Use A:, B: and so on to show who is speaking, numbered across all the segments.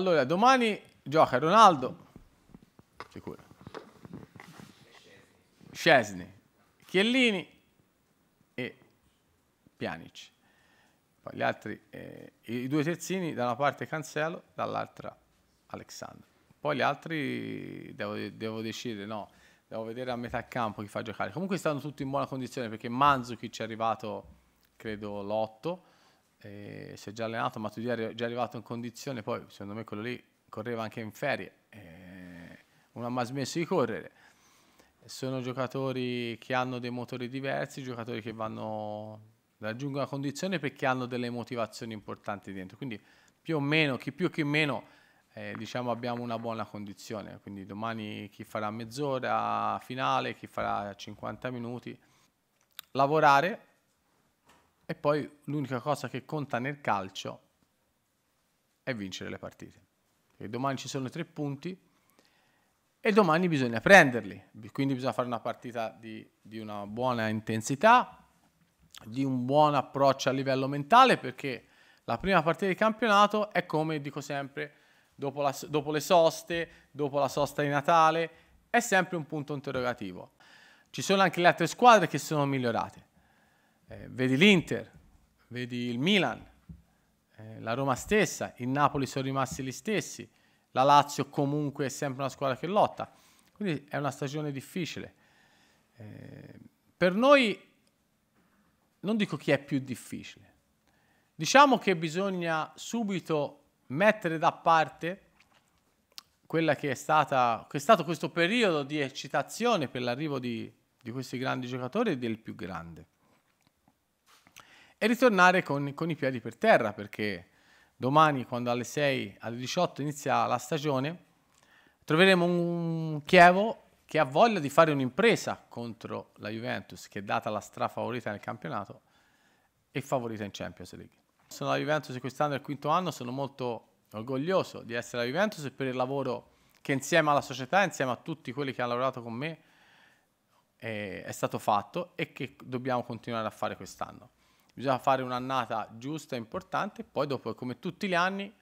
A: Allora, domani gioca Ronaldo. Sicuro. Scesni. Chiellini e Pianic. Poi gli altri, eh, i due terzini, da una parte Cancelo, dall'altra Alexandro. Poi gli altri devo, devo, decidere, no, devo vedere a metà campo chi fa giocare. Comunque stanno tutti in buona condizione perché Manzuki ci è arrivato, credo, l'8 eh, si è già allenato, ma Matuidi è già arrivato in condizione, poi secondo me quello lì correva anche in ferie, eh, non ha mai smesso di correre. Sono giocatori che hanno dei motori diversi, giocatori che vanno, raggiungono la condizione perché hanno delle motivazioni importanti dentro, quindi più o meno, chi più che meno, eh, diciamo abbiamo una buona condizione, quindi domani chi farà mezz'ora finale, chi farà 50 minuti, lavorare e poi l'unica cosa che conta nel calcio è vincere le partite. Perché domani ci sono tre punti e domani bisogna prenderli. Quindi bisogna fare una partita di, di una buona intensità, di un buon approccio a livello mentale, perché la prima partita di campionato è come dico sempre, dopo, la, dopo le soste, dopo la sosta di Natale, è sempre un punto interrogativo. Ci sono anche le altre squadre che sono migliorate. Eh, vedi l'Inter, vedi il Milan, eh, la Roma stessa, il Napoli sono rimasti gli stessi, la Lazio comunque è sempre una squadra che lotta. Quindi è una stagione difficile. Eh, per noi, non dico chi è più difficile, diciamo che bisogna subito mettere da parte quella che è, stata, che è stato questo periodo di eccitazione per l'arrivo di, di questi grandi giocatori e del più grande e ritornare con, con i piedi per terra perché domani quando alle 6 alle 18 inizia la stagione troveremo un Chievo che ha voglia di fare un'impresa contro la Juventus che è data la strafavorita nel campionato e favorita in Champions League. Sono la Juventus quest'anno è il quinto anno, sono molto orgoglioso di essere la Juventus e per il lavoro che insieme alla società, insieme a tutti quelli che hanno lavorato con me eh, è stato fatto e che dobbiamo continuare a fare quest'anno bisogna fare un'annata giusta e importante, poi dopo, come tutti gli anni,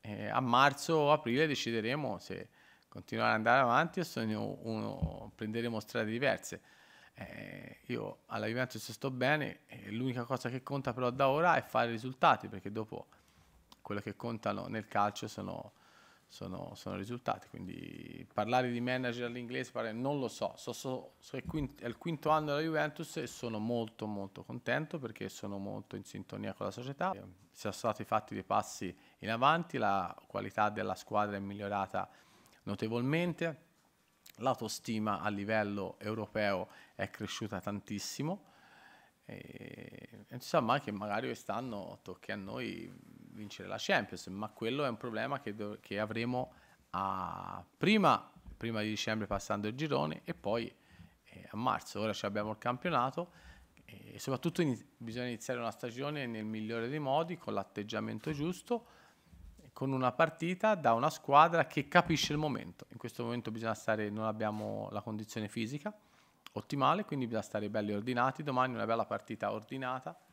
A: eh, a marzo o aprile decideremo se continuare ad andare avanti o se uno, uno, prenderemo strade diverse. Eh, io alla Juventus sto bene, eh, l'unica cosa che conta però da ora è fare risultati, perché dopo quello che contano nel calcio sono sono, sono, risultati. Quindi parlare di manager all'inglese parlare, non lo so. So, so, so è, quinto, è, il quinto anno della Juventus e sono molto molto contento perché sono molto in sintonia con la società. Eh, si Sono stati fatti dei passi in avanti, la qualità della squadra è migliorata notevolmente, l'autostima a livello europeo è cresciuta tantissimo. Eh, e, insomma, che magari quest'anno tocchi a noi vincere la Champions, ma quello è un problema che, do- che avremo a prima, prima, di dicembre passando il girone e poi eh, a marzo. Ora abbiamo il campionato e soprattutto in- bisogna iniziare una stagione nel migliore dei modi, con l'atteggiamento giusto, con una partita da una squadra che capisce il momento. In questo momento bisogna stare, non abbiamo la condizione fisica ottimale, quindi bisogna stare belli ordinati. Domani una bella partita ordinata